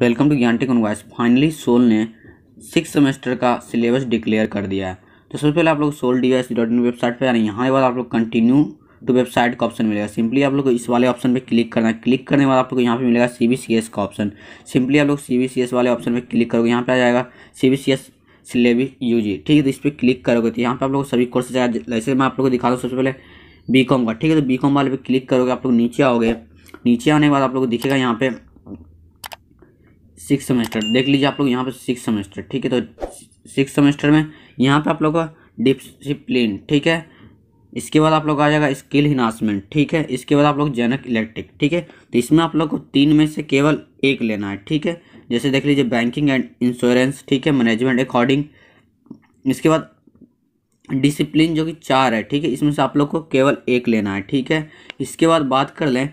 welcome to Gyan टेकन अनुवाइस finally SOL ने सिक्स सेमेस्टर का सिलेबस डिक्लेयर कर दिया है तो सबसे पहले आप लोग SOL D dot in website पर आ रहे हैं यहाँ के बाद आप लोग कंटिन्यू टू वेबसाइट का ऑप्शन मिलेगा सिंपली आप लोग इस वाले ऑप्शन पे क्लिक करना है क्लिक करने के बाद आप लोग यहाँ पे मिलेगा सी बी सी एस का ऑप्शन सिंपली आप लोग सी बी सी एस वाले ऑप्शन पे क्लिक करोगे यहाँ पे आ जाएगा C B C S syllabus U G ठीक है तो इस पर क्लिक करोगे तो यहाँ पे आप लोग सभी कोर्सेज आएगा जैसे मैं आप लोग को दिखा दूँ सबसे पहले बी कॉम का ठीक है तो बी कॉम वाले पे क्लिक करोगे आप लोग नीचे आओगे नीचे आने के बाद आप लोग को दिखेगा यहाँ पे सिक्स सेमेस्टर देख लीजिए आप लोग यहाँ पे सिक्स सेमेस्टर ठीक है तो सिक्स सेमेस्टर में यहाँ पे आप लोग का डिसिप्लिन ठीक है इसके बाद आप लोग आ जाएगा स्किल हिनासमेंट ठीक है इसके बाद आप लोग जनक इलेक्ट्रिक ठीक है तो इसमें आप लोग को तीन में से केवल एक लेना है ठीक है जैसे देख लीजिए बैंकिंग एंड इंश्योरेंस ठीक है मैनेजमेंट अकॉर्डिंग इसके बाद डिसिप्लिन जो कि चार है ठीक है इसमें से आप लोग को केवल एक लेना है ठीक है इसके बाद बात कर लें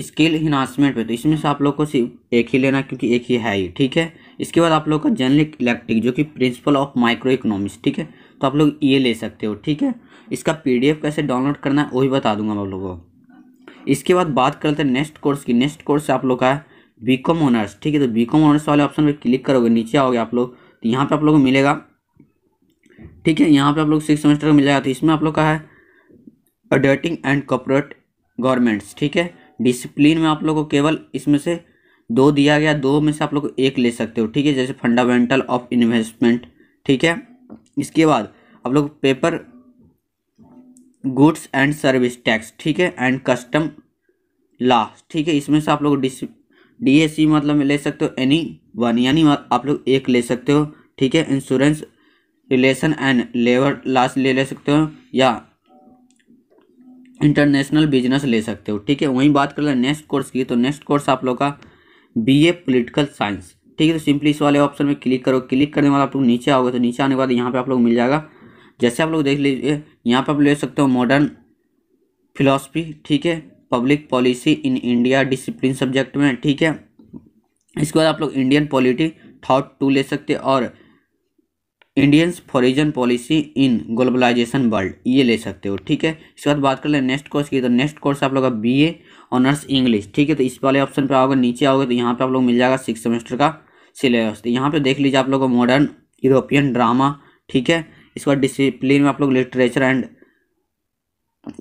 स्किल इन्हांसमेंट पे तो इसमें से आप लोग को सिर्फ एक ही लेना क्योंकि एक ही है ही ठीक है इसके बाद आप लोग का जनरल इलेक्ट्रिक जो कि प्रिंसिपल ऑफ माइक्रो इकोनॉमिक्स ठीक है तो आप लोग ये ले सकते हो ठीक है इसका पीडीएफ कैसे डाउनलोड करना है वही बता दूंगा मैं आप लोगों को इसके बाद बात करते हैं नेक्स्ट कोर्स की नेक्स्ट कोर्स आप लोग का है बी कॉम ऑनर्स ठीक है तो बी कॉम ऑनर्स वाले ऑप्शन पर क्लिक करोगे नीचे आओगे आप लोग तो यहाँ पर आप लोग को मिलेगा ठीक है यहाँ पर आप लोग सिक्स सेमेस्टर का मिल जाएगा तो इसमें आप लोग का है अडर्टिंग एंड कॉपोरेट गवर्नमेंट्स ठीक है डिसिप्लिन में आप लोग को केवल इसमें से दो दिया गया दो में से आप लोग एक ले सकते हो ठीक है जैसे फंडामेंटल ऑफ इन्वेस्टमेंट ठीक है इसके बाद आप लोग paper goods and service tax ठीक है एंड कस्टम ला ठीक है इसमें से आप लोग डिस डी मतलब ले सकते हो एनी वन यानी आप लोग एक ले सकते हो ठीक है insurance relation and labour laws ले ले सकते हो या इंटरनेशनल बिजनेस ले सकते हो ठीक है वहीं बात कर ले नेक्स्ट कोर्स की तो नेक्स्ट कोर्स आप लोग का बी ए पोलिटिकल साइंस ठीक है तो सिंपली इस वाले ऑप्शन में क्लिक करो क्लिक करने के बाद आप लोग नीचे आओगे तो नीचे आने के बाद यहाँ पे आप लोग मिल जाएगा जैसे आप लोग देख लीजिए यहाँ पे आप ले सकते हो मॉडर्न फिलोसफी ठीक है public policy in India discipline subject में ठीक है इसके बाद आप लोग इंडियन पॉलिटी थॉट टू ले सकते और Indians foreign policy in globalisation world ये ले सकते हो ठीक है इसके बाद बात कर ले नेक्स्ट कोर्स की तो नेक्स्ट कोर्स आप लोग का बी ए ऑनर्स इंग्लिश ठीक है तो इस वाले ऑप्शन पे आओगे नीचे आओगे तो यहाँ पे आप लोग मिल जाएगा सिक्स सेमेस्टर का सिलेबस तो यहाँ पे देख लीजिए आप लोग को मॉडर्न यूरोपियन ड्रामा ठीक है इसके बाद डिसिप्लिन में आप लोग लिटरेचर एंड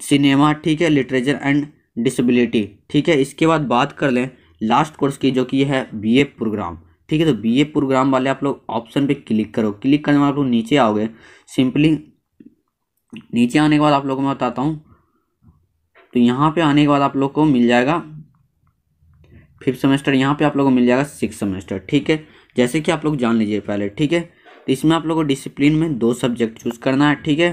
सिनेमा ठीक है लिटरेचर एंड डिसबिलिटी ठीक है इसके बाद बात कर लें लास्ट कोर्स की जो कि है बी ए प्रोग्राम ठीक है तो बी ए प्रोग्राम वाले आप लोग ऑप्शन पे क्लिक करो क्लिक करने में आप लोग नीचे आओगे सिंपली नीचे आने के बाद आप लोगों को मैं बताता हूँ तो यहाँ पे आने के बाद आप लोग को मिल जाएगा फिफ्थ सेमेस्टर यहाँ पे आप लोग को मिल जाएगा सिक्स सेमेस्टर ठीक है जैसे कि आप लोग जान लीजिए पहले ठीक है तो इसमें आप लोग को डिसिप्लिन में दो सब्जेक्ट चूज़ करना है ठीक है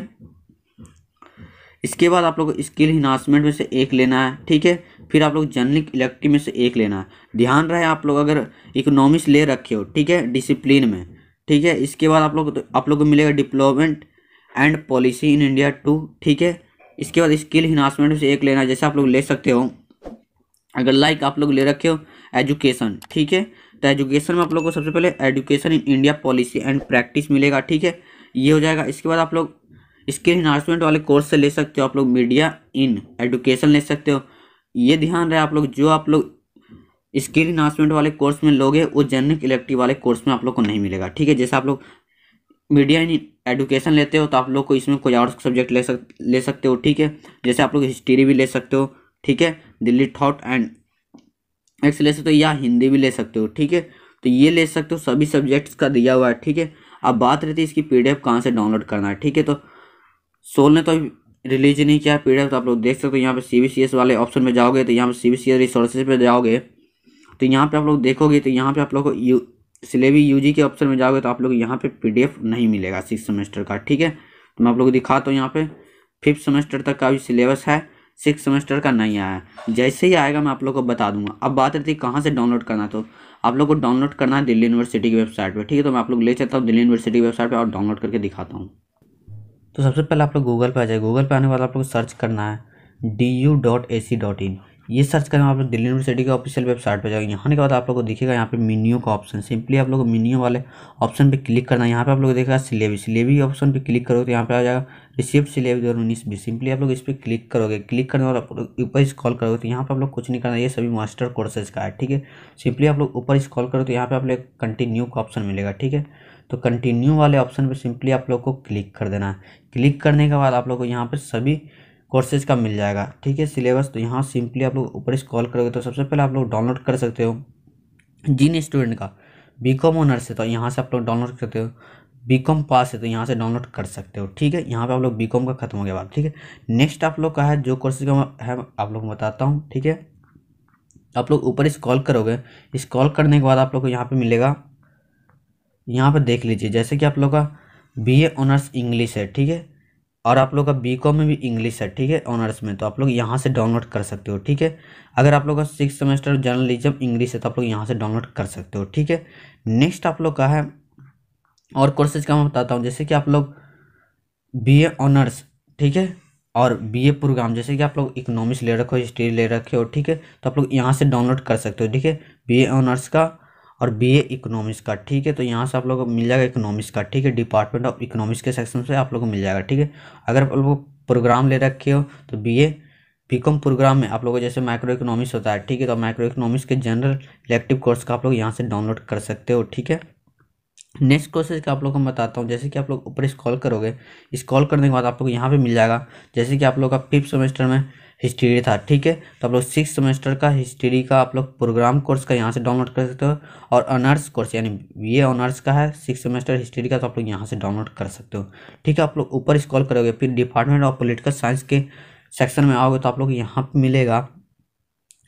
इसके बाद आप लोग को स्किल इन्हांसमेंट में से एक लेना है ठीक है फिर आप लोग जर्नलिक इलेक्टिव में से एक लेना ध्यान रहे आप लोग अगर इकोनॉमिक्स ले रखे हो ठीक है डिसिप्लिन में ठीक है इसके बाद आप लोग तो, आप लोग को मिलेगा diplomacy and policy in India two ठीक है इसके बाद स्किल इन्हांसमेंट से एक लेना जैसे आप लोग ले सकते हो अगर लाइक आप लोग ले रखे हो एजुकेशन ठीक है तो एजुकेशन में आप लोग को सबसे पहले education in India policy and practice मिलेगा ठीक है ये हो जाएगा इसके बाद आप लोग स्किल इन्हांसमेंट वाले कोर्स से ले सकते हो आप लोग मीडिया इन एजुकेशन ले सकते हो ये ध्यान रहे आप लोग जो आप लोग स्किल इनहांसमेंट वाले कोर्स में लोगे वो जनरल इलेक्टिव वाले कोर्स में आप लोग को नहीं मिलेगा ठीक है जैसे आप लोग मीडिया एडुकेशन लेते हो तो आप लोग को इसमें कोई और सब्जेक्ट ले सक ले सकते हो ठीक है जैसे आप लोग हिस्ट्री भी ले सकते हो ठीक है दिल्ली थॉट एंड एक्स ले सकते हो या हिंदी भी ले सकते हो ठीक है तो ये ले सकते हो सभी सब्जेक्ट्स का दिया हुआ है ठीक है अब बात रहती है इसकी एफ कहाँ से डाउनलोड करना है ठीक है तो सोल ने तो रिलीज नहीं किया पी तो आप लोग देख सकते हो यहाँ पे सी वाले ऑप्शन में जाओगे तो यहाँ पे सी बी सी रिसोर्सेज पर जाओगे तो यहाँ पे आप लोग देखोगे तो यहाँ पे आप लोग को यू सिलेबी यू के ऑप्शन में जाओगे तो आप लोग यहाँ पे पी नहीं मिलेगा सिक्स सेमेस्टर का ठीक है तो मैं आप लोग दिखाता हूँ यहाँ पे फिफ्थ सेमेस्टर तक का भी सिलेबस है सिक्स सेमेस्टर का नहीं आया जैसे ही आएगा मैं आप लोग को बता दूंगा अब बात रहती है कहाँ से डाउनलोड करना तो आप लोग को डाउनलोड करना है दिल्ली यूनिवर्सिटी की वेबसाइट पर ठीक है तो मैं आप लोग ले चलता हूँ दिल्ली यूनिवर्सिटी की वेबसाइट पर और डाउनलोड करके दिखाता हूँ तो सबसे पहले आप लोग गूगल पर आ जाए गूगल पर आने वाला आप लोग सर्च करना है D U dot A C dot in ये सर्च करें आप लोग दिल्ली यूनिवर्सिटी के ऑफिशियल वेबसाइट पर जाएगा यहाँ के बाद आप लोग को दिखेगा यहाँ पे मीनियो का ऑप्शन सिंपली आप लोग मीनियो वाले ऑप्शन पे क्लिक करना है यहाँ पे आप लोग देखेगा सिलेबी सिलेबी ऑप्शन पे क्लिक करोगे तो यहाँ पे आ जाएगा रिसिप्ट सिलेबी दो उन्नीस सिंपली आप लोग इस पर क्लिक करोगे क्लिक करने और ऊपर स्कॉल करोगे तो यहाँ पर आप लोग कुछ नहीं करना ये सभी मास्टर कोर्सेज का है ठीक है सिंपली आप लोग ऊपर स्कॉल करो तो यहाँ पर आप लोग कंटिन्यू का ऑप्शन मिलेगा ठीक है तो कंटिन्यू वाले ऑप्शन पर सिंपली आप लोग को क्लिक कर देना है क्लिक करने के बाद आप लोग को यहाँ पर सभी कोर्सेज का मिल जाएगा ठीक है सिलेबस तो यहाँ सिंपली आप लोग ऊपर से कॉल करोगे तो सबसे पहले आप लोग डाउनलोड कर सकते हो जिन स्टूडेंट का बी कॉम ऑनर्स है तो यहाँ से आप लोग डाउनलोड कर सकते हो बी कॉम पास है तो यहाँ से डाउनलोड कर सकते हो ठीक है यहाँ पे आप लोग बी कॉम का खत्म हो गया बात ठीक है नेक्स्ट आप लोग का है जो कोर्सेज का है आप लोग बताता हूँ ठीक है आप लोग ऊपर इस कॉल करोगे इस कॉल करने के बाद आप लोग को यहाँ पर मिलेगा यहाँ पर देख लीजिए जैसे कि आप लोग का बी ए ऑनर्स इंग्लिश है ठीक है और आप लोग का बी कॉम में भी इंग्लिश है ठीक है ऑनर्स में तो आप लोग यहाँ से डाउनलोड कर सकते हो ठीक है अगर आप लोग का सिक्स सेमेस्टर जर्नलिज्म इंग्लिश है तो आप लोग यहाँ से डाउनलोड कर सकते हो ठीक है नेक्स्ट आप लोग का है और कोर्सेज का मैं बताता हूँ जैसे कि आप लोग बी एनर्स ऑनर्स ठीक है और बी ए प्रोग्राम जैसे कि आप लोग इकोनॉमिक्स ले रखे हो हिस्ट्री ले रखे हो ठीक है तो आप लोग यहाँ से डाउनलोड कर सकते हो ठीक है बी एनर्स ऑनर्स का और ए इकोनॉमिक्स का ठीक है तो यहाँ से आप लोगों को मिल जाएगा इकोनॉमिक्स का ठीक है डिपार्टमेंट ऑफ इकोनॉमिक्स के सेक्शन से आप लोगों को मिल जाएगा ठीक है अगर आप लोग प्रोग्राम ले रखे हो तो बीए बीकॉम प्रोग्राम में आप लोगों को जैसे माइक्रो इकोनॉमिक्स होता है ठीक है तो माइक्रो इकोनॉमिक्स के जनरल इलेक्टिव कोर्स का आप लोग यहाँ से डाउनलोड कर सकते हो ठीक है नेक्स्ट प्रोसेस का आप लोग को बताता हूँ जैसे कि आप लोग ऊपर स्कॉल करोगे स्कॉल करने के बाद आप लोग यहाँ पे मिल जाएगा जैसे कि आप लोग का फिफ्थ सेमेस्टर में हिस्ट्री था ठीक है तो आप लोग सिक्स सेमेस्टर का हिस्ट्री का आप लोग प्रोग्राम कोर्स का यहाँ से डाउनलोड कर सकते हो और ऑनर्स कोर्स यानी बी ऑनर्स का है सिक्स सेमेस्टर हिस्ट्री का तो आप लोग यहाँ से डाउनलोड कर सकते हो ठीक है आप लोग ऊपर स्कॉल करोगे फिर डिपार्टमेंट ऑफ पोलिटिकल साइंस के सेक्शन में आओगे तो आप लोग यहाँ पर मिलेगा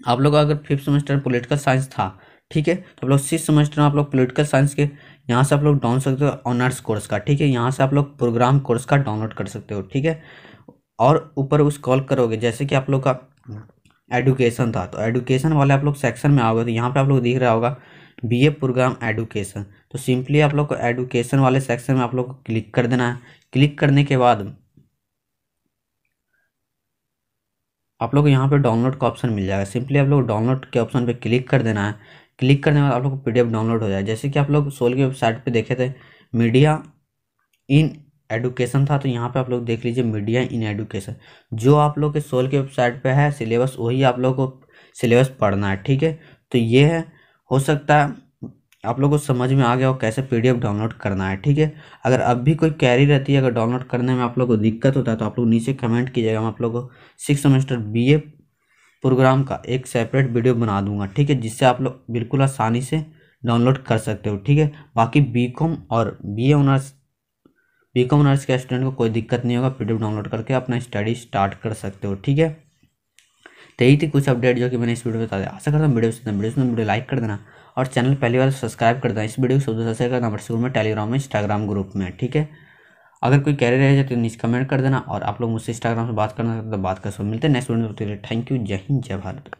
आप लोग अगर फिफ्थ सेमेस्टर पोलिटिकल साइंस था ठीक है तो आप लोग सिक्स सेमेस्टर में आप लोग पोलिटिकल साइंस के यहाँ से आप लोग डाउन सकते हो ऑनर्स कोर्स का ठीक है यहाँ से आप लोग प्रोग्राम कोर्स का डाउनलोड कर सकते हो ठीक है और ऊपर उस कॉल करोगे जैसे कि आप लोग का एडुकेशन था तो एडुकेशन वाले आप लोग सेक्शन में आओगे तो यहाँ पर आप लोग दिख रहा होगा बी ए प्रोग्राम एडुकेशन तो सिंपली आप लोग को एडुकेशन वाले सेक्शन में आप लोग को क्लिक कर देना है क्लिक करने के बाद आप लोग यहाँ पे डाउनलोड का ऑप्शन मिल जाएगा सिंपली आप लोग डाउनलोड के ऑप्शन पे क्लिक कर देना है क्लिक करने वाला आप लोग को पी डाउनलोड हो जाए जैसे कि आप लोग सोल की वेबसाइट पर देखे थे मीडिया इन एडुकेशन था तो यहाँ पे आप लोग देख लीजिए मीडिया इन एडुकेशन जो आप लोग के सोल के वेबसाइट पे है सिलेबस वही आप लोग को सिलेबस पढ़ना है ठीक है तो ये है हो सकता है आप लोग को समझ में आ गया हो कैसे पीडीएफ डाउनलोड करना है ठीक है अगर अब भी कोई कैरी रहती है अगर डाउनलोड करने में आप लोग को दिक्कत होता है तो आप लोग नीचे कमेंट कीजिएगा हम आप लोग को सिक्स सेमेस्टर बी प्रोग्राम का एक सेपरेट वीडियो बना दूंगा ठीक है जिससे आप लोग बिल्कुल आसानी से डाउनलोड कर सकते हो ठीक है बाकी बी कॉम और B A honours B com honours के स्टूडेंट को कोई दिक्कत नहीं होगा पीडीएफ डाउनलोड करके अपना स्टडी स्टार्ट कर सकते हो ठीक है तो यही थी कुछ अपडेट जो कि मैंने इस वीडियो में बता दिया आशा करता हूँ वीडियो सुनना वीडियो सुनना वीडियो लाइक कर देना और चैनल पहली बार सब्सक्राइब कर देना इस वीडियो को सबसे शेयर करना व्हाट्सअप में टेलीग्राम में इंस्टाग्राम ग्रुप में ठीक है अगर कोई कैरियर रह जाए तो नीचे कमेंट कर देना और आप लोग मुझसे इंस्टाग्राम से बात करना तो बात कर सो मिलते हैं नेक्स्ट वीडियो में थैंक तो यू जय हिंद जय भारत